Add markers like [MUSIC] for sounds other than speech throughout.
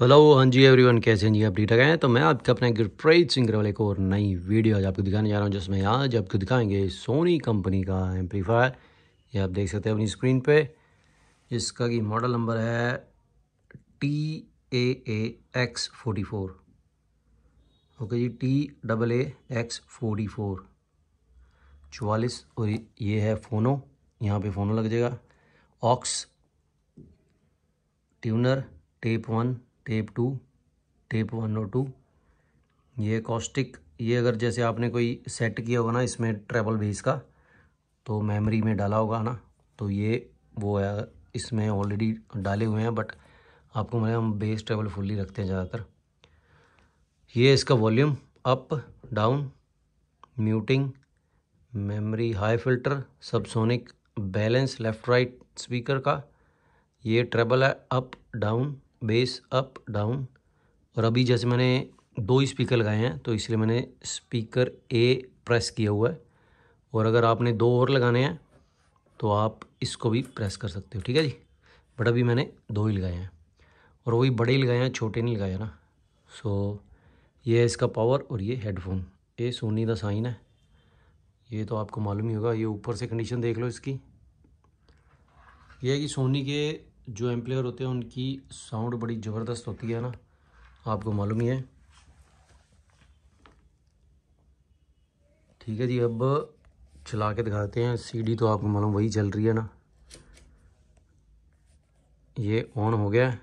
hello हाँ जी everyone कैसे हैं जी आप ठीक हैं तो मैं आपके अपने गुरप्रीत सिंह वाले को और नई वीडियो आज आपको दिखाने जा रहा हूँ जिसमें आज आपको दिखाएंगे सोनी कंपनी का एम्पलीफायर ये आप देख सकते हैं अपनी स्क्रीन पे जिसका कि मॉडल नंबर है T A X forty four okay G T double A X forty four चवालीस और ये है फ़ोनो यहाँ पर फ़ोनो लग जाएगा aux tuner tape one tape two tape one और टू ये कॉस्टिक ये अगर जैसे आपने कोई सेट किया होगा ना इसमें ट्रेबल बेस का तो मेमोरी में डाला होगा ना तो ये वो है इसमें ऑलरेडी डाले हुए हैं बट आपको मैं मतलब हम बेस ट्रेबल फुल्ली रखते हैं ज़्यादातर ये इसका volume up down muting memory high filter subsonic balance left right speaker का ये ट्रेबल है up down bass up down और अभी जैसे मैंने दो ही स्पीकर लगाए हैं तो इसलिए मैंने स्पीकर ए प्रेस किया हुआ है और अगर आपने दो और लगाने हैं तो आप इसको भी प्रेस कर सकते हो ठीक है जी बट अभी मैंने दो ही लगाए हैं और वही बड़े ही लगाए हैं छोटे नहीं लगाए ना सो ये है इसका पावर और ये हेडफोन ये सोनी का साइन है ये तो आपको मालूम ही होगा ये ऊपर से कंडीशन देख लो इसकी यह है कि सोनी के जो एम्प्लेयर होते हैं उनकी साउंड बड़ी ज़बरदस्त होती है ना आपको मालूम ही है ठीक है जी अब चला के दिखाते हैं सीडी तो आपको मालूम वही चल रही है ना ये ऑन हो गया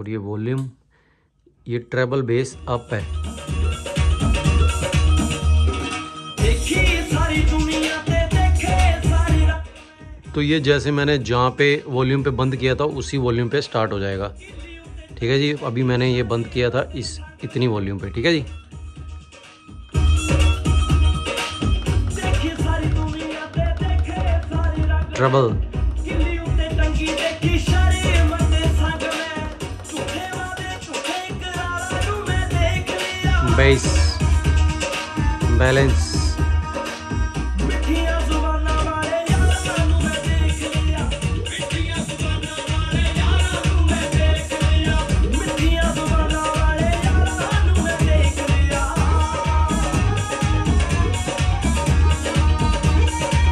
और ये वॉल्यूम ये ट्रेबल बेस अप है तो ये जैसे मैंने जहाँ पे वॉल्यूम पे बंद किया था उसी वॉल्यूम पे स्टार्ट हो जाएगा ठीक है जी अभी मैंने ये बंद किया था इस इतनी वॉल्यूम पे ठीक है जी ट्रबल बेस बैलेंस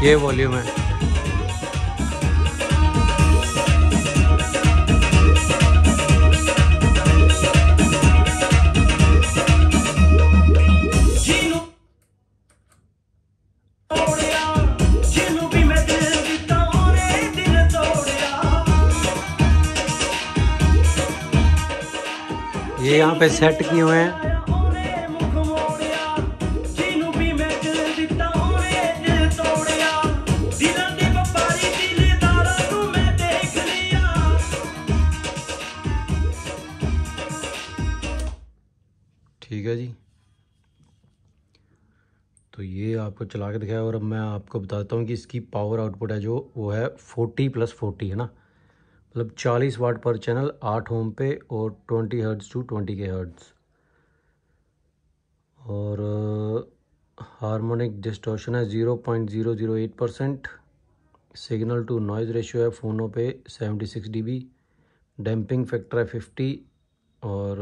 ये वॉल्यूम है ये यहाँ पे सेट किए हुए हैं तो ये आपको चला के दिखाया और अब मैं आपको बताता हूँ कि इसकी पावर आउटपुट है जो वो है फोर्टी प्लस फोर्टी है ना मतलब चालीस वाट पर चैनल आठ होम पे और twenty hertz to twenty K hertz और हार्मोनिक uh, डिस्टोशन है zero point zero zero eight percent signal to noise ratio है फ़ोनों पे seventy six D B damping factor है फिफ्टी और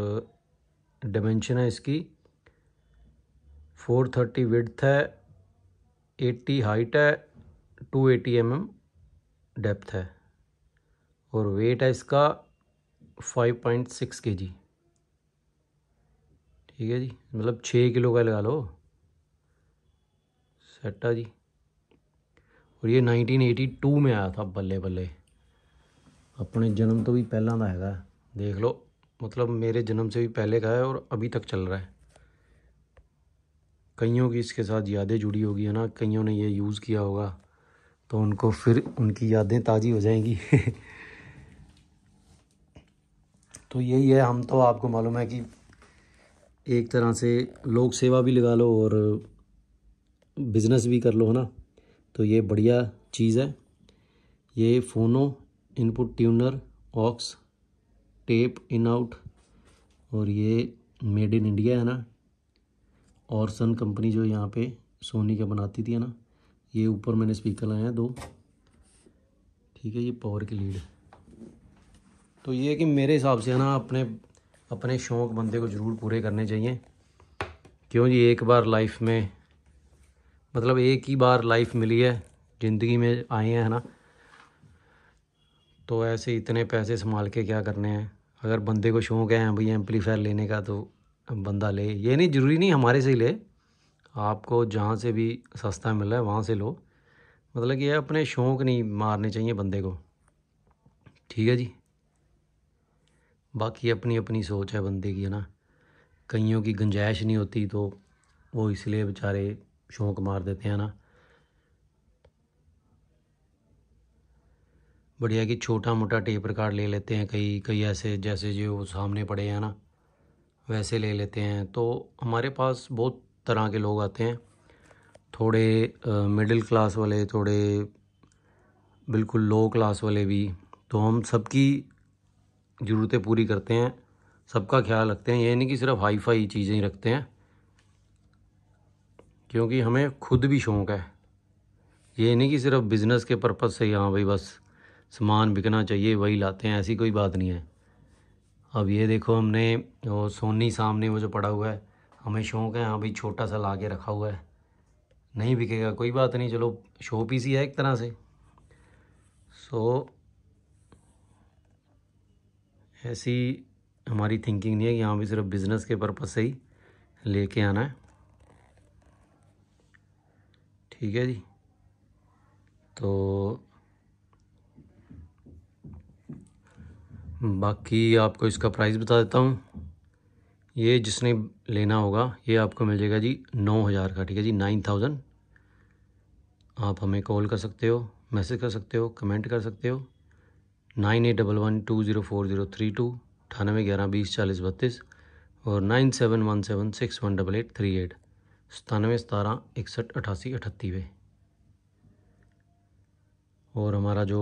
डमेंशन uh, है इसकी फोर थर्टी विड्थ है eighty height है two eighty M M depth है और वेट है इसका फाइव पॉइंट सिक्स के जी ठीक है जी मतलब छः किलो का लगा लो है जी और ये 1982 में आया था बल्ले बल्ले अपने जन्म तो भी पहला का है देख लो मतलब मेरे जन्म से भी पहले का है और अभी तक चल रहा है कईयों की इसके साथ यादें जुड़ी होगी है ना कईयों ने ये यूज़ किया होगा तो उनको फिर उनकी यादें ताज़ी हो जाएंगी [LAUGHS] तो यही है हम तो आपको मालूम है कि एक तरह से लोक सेवा भी लगा लो और बिज़नेस भी कर लो है ना तो ये बढ़िया चीज़ है ये phono input tuner aux tape in out और ये मेड इन इंडिया है ना और सन कंपनी जो यहाँ पे सोनी का बनाती थी है ना ये ऊपर मैंने स्पीकर लाए हैं दो ठीक है ये पावर की लीड तो ये कि मेरे हिसाब से है ना अपने अपने शौक़ बंदे को ज़रूर पूरे करने चाहिए क्यों जी एक बार लाइफ में मतलब एक ही बार लाइफ मिली है ज़िंदगी में आए हैं है ना तो ऐसे इतने पैसे संभाल के क्या करने हैं अगर बंदे को शौक़ है भाई एम्पलीफायर लेने का तो बंदा ले ये नहीं ज़रूरी नहीं हमारे से ही ले आपको जहाँ से भी सस्ता मिल रहा है वहाँ से लो मतलब कि अपने शौक़ नहीं मारने चाहिए बंदे को ठीक है जी बाकी अपनी अपनी सोच है बंदे की है ना कईयों की गुंजाइश नहीं होती तो वो इसलिए बेचारे शौक़ मार देते हैं ना बढ़िया कि छोटा मोटा टेप रिकॉर्ड ले लेते हैं कई कई ऐसे जैसे जो सामने पड़े हैं ना वैसे ले लेते हैं तो हमारे पास बहुत तरह के लोग आते हैं थोड़े मिडिल क्लास वाले थोड़े बिल्कुल लो क्लास वाले भी तो हम सबकी ज़रूरतें पूरी करते हैं सबका ख्याल रखते हैं ये नहीं कि सिर्फ हाई फाई चीज़ें ही रखते हैं क्योंकि हमें खुद भी शौक़ है ये नहीं कि सिर्फ बिज़नेस के पर्पज़ से यहाँ भाई बस सामान बिकना चाहिए वही लाते हैं ऐसी कोई बात नहीं है अब ये देखो हमने वो सोनी सामने वो जो पड़ा हुआ है हमें शौक है हाँ भाई छोटा सा ला के रखा हुआ है नहीं बिकेगा कोई बात नहीं चलो शो पीस ही है एक तरह से सो so, ऐसी हमारी थिंकिंग नहीं है कि हाँ भी सिर्फ बिज़नेस के पर्पज़ से ही लेके आना है ठीक है जी तो बाकी आपको इसका प्राइस बता देता हूँ ये जिसने लेना होगा ये आपको मिल जाएगा जी नौ हज़ार का ठीक है जी नाइन थाउजेंड आप हमें कॉल कर सकते हो मैसेज कर सकते हो कमेंट कर सकते हो nine eight double one two zero four zero three two अठानवे ग्यारह बीस चालीस बत्तीस और nine seven one seven six one double eight three eight सतानवे सतारह इकसठ अठासी अठत्ती और हमारा जो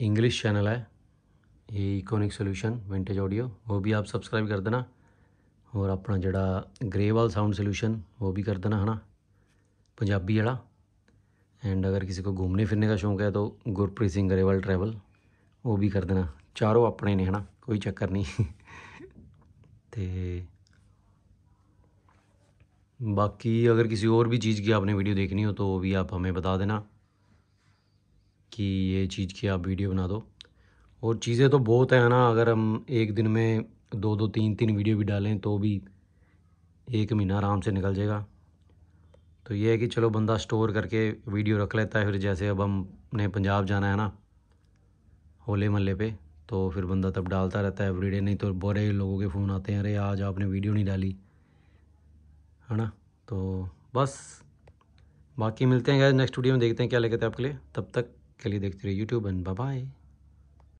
इंग्लिश चैनल है ये इकोनिक सोल्यूशन विंटेज ऑडियो वो भी आप सबसक्राइब कर देना और अपना जोड़ा ग्रेवाल साउंड सोल्यूशन वो भी कर देना है ना पंजाबी वाला एंड अगर किसी को घूमने फिरने का शौक है तो गुरप्रीत सिंह ग्रेवाल ट्रैवल वो भी कर देना चारों अपने ने है ना कोई चक्कर नहीं [LAUGHS] तो बाकी अगर किसी और भी चीज़ की आपने वीडियो देखनी हो तो वो भी आप हमें बता देना कि ये चीज़ की आप वीडियो बना दो और चीज़ें तो बहुत हैं ना अगर हम एक दिन में दो दो तीन तीन वीडियो भी डालें तो भी एक महीना आराम से निकल जाएगा तो ये है कि चलो बंदा स्टोर करके वीडियो रख लेता है फिर जैसे अब हमने पंजाब जाना है ना होले महल्ले पे तो फिर बंदा तब डालता रहता है एवरीडे नहीं तो बड़े लोगों के फ़ोन आते हैं अरे आज आपने वीडियो नहीं डाली है ना तो बस बाकी मिलते हैं नेक्स्ट वीडियो में देखते हैं क्या लेके थे आपके लिए तब तक के लिए देखते रहिए यूट्यूब एंड बाय